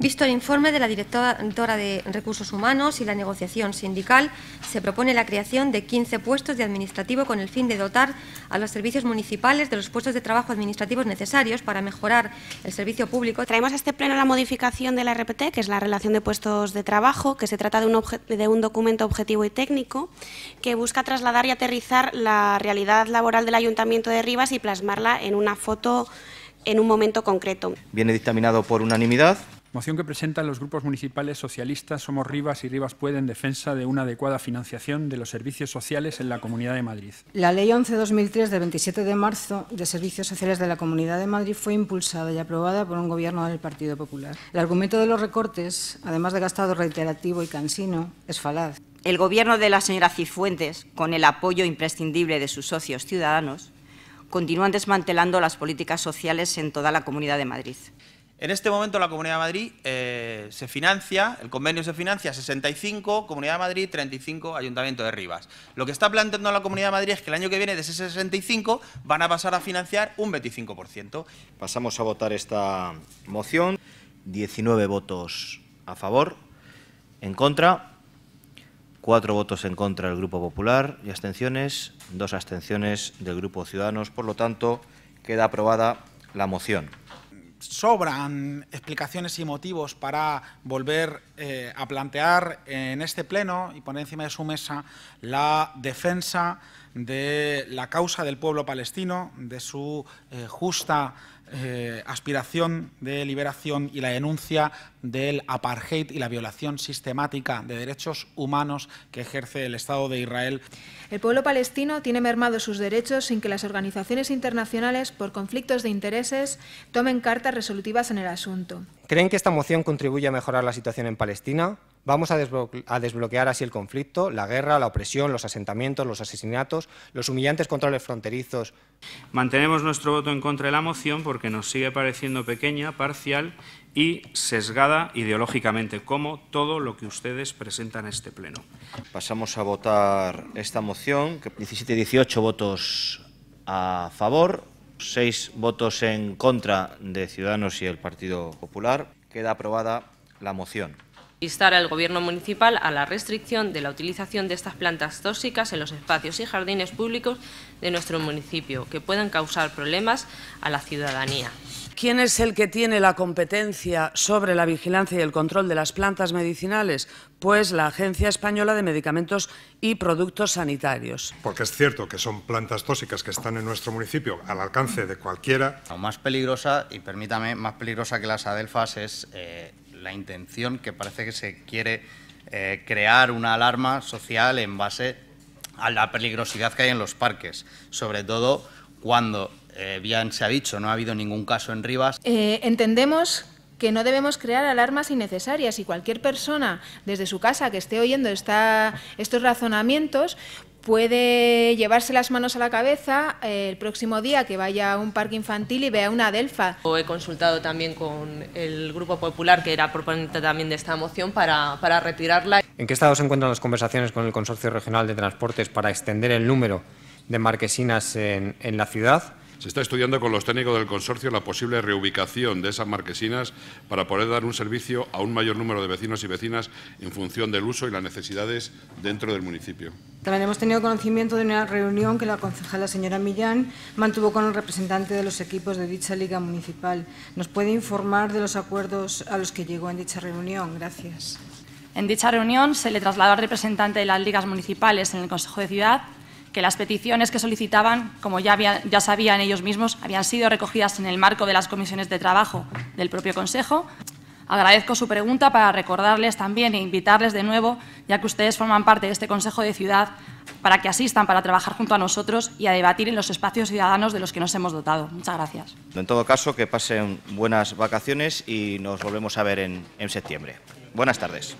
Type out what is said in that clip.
Visto el informe de la directora de Recursos Humanos y la negociación sindical, se propone la creación de 15 puestos de administrativo con el fin de dotar a los servicios municipales de los puestos de trabajo administrativos necesarios para mejorar el servicio público. Traemos a este pleno la modificación de la RPT, que es la relación de puestos de trabajo, que se trata de un, documento objetivo y técnico que busca trasladar y aterrizar la realidad laboral del Ayuntamiento de Rivas y plasmarla en una foto en un momento concreto. Viene dictaminado por unanimidad la Moción que presentan los grupos municipales socialistas Somos Rivas y Rivas Puede en defensa de una adecuada financiación de los servicios sociales en la Comunidad de Madrid. La Ley 11-2003 de 27 de marzo de Servicios Sociales de la Comunidad de Madrid fue impulsada y aprobada por un gobierno del Partido Popular. El argumento de los recortes, además de gastado reiterativo y cansino, es falaz. El gobierno de la señora Cifuentes, con el apoyo imprescindible de sus socios ciudadanos, continúan desmantelando las políticas sociales en toda la Comunidad de Madrid. En este momento la Comunidad de Madrid eh, se financia, el convenio se financia 65, Comunidad de Madrid 35, Ayuntamiento de Rivas. Lo que está planteando la Comunidad de Madrid es que el año que viene de ese 65 van a pasar a financiar un 25%. Pasamos a votar esta moción. 19 votos a favor, en contra, 4 votos en contra del Grupo Popular y abstenciones, 2 abstenciones del Grupo Ciudadanos. Por lo tanto, queda aprobada la moción sobran explicaciones y motivos para volver eh, a plantear en este pleno y poner encima de su mesa la defensa de la causa del pueblo palestino, de su eh, justa eh, aspiración de liberación y la denuncia del apartheid y la violación sistemática de derechos humanos que ejerce el Estado de Israel. El pueblo palestino tiene mermado sus derechos sin que las organizaciones internacionales, por conflictos de intereses, tomen cartas resolutivas en el asunto. ¿Creen que esta moción contribuye a mejorar la situación en Palestina? Vamos a, desbloquear así el conflicto, la guerra, la opresión, los asentamientos, los asesinatos, los humillantes controles fronterizos. Mantenemos nuestro voto en contra de la moción porque nos sigue pareciendo pequeña, parcial y sesgada ideológicamente, como todo lo que ustedes presentan en este Pleno. Pasamos a votar esta moción, 17 y 18 votos a favor, 6 votos en contra de Ciudadanos y el Partido Popular. Queda aprobada la moción instar al Gobierno municipal a la restricción de la utilización de estas plantas tóxicas en los espacios y jardines públicos de nuestro municipio, que puedan causar problemas a la ciudadanía. ¿Quién es el que tiene la competencia sobre la vigilancia y el control de las plantas medicinales? Pues la Agencia Española de Medicamentos y Productos Sanitarios. Porque es cierto que son plantas tóxicas que están en nuestro municipio al alcance de cualquiera. Aún más peligrosa, y permítame, más peligrosa que las adelfas es eh, la intención que parece que se quiere eh, crear una alarma social en base a la peligrosidad que hay en los parques, sobre todo cuando, eh, bien se ha dicho, no ha habido ningún caso en Rivas. Eh, entendemos que no debemos crear alarmas innecesarias y cualquier persona desde su casa que esté oyendo estos razonamientos puede llevarse las manos a la cabeza eh, el próximo día que vaya a un parque infantil y vea una delfa. He consultado también con el Grupo Popular, que era proponente también de esta moción, para, retirarla. ¿En qué estado se encuentran las conversaciones con el Consorcio Regional de Transportes para extender el número de marquesinas en la ciudad? Se está estudiando con los técnicos del consorcio la posible reubicación de esas marquesinas para poder dar un servicio a un mayor número de vecinos y vecinas en función del uso y las necesidades dentro del municipio. También hemos tenido conocimiento de una reunión que la concejala señora Millán mantuvo con el representante de los equipos de dicha liga municipal. ¿Nos puede informar de los acuerdos a los que llegó en dicha reunión? Gracias. En dicha reunión se le trasladó al representante de las ligas municipales en el Consejo de Ciudad que las peticiones que solicitaban, como ya, ya sabían ellos mismos, habían sido recogidas en el marco de las comisiones de trabajo del propio Consejo. Agradezco su pregunta para recordarles también e invitarles de nuevo, ya que ustedes forman parte de este Consejo de Ciudad, para que asistan para trabajar junto a nosotros y a debatir en los espacios ciudadanos de los que nos hemos dotado. Muchas gracias. En todo caso, que pasen buenas vacaciones y nos volvemos a ver en septiembre. Buenas tardes.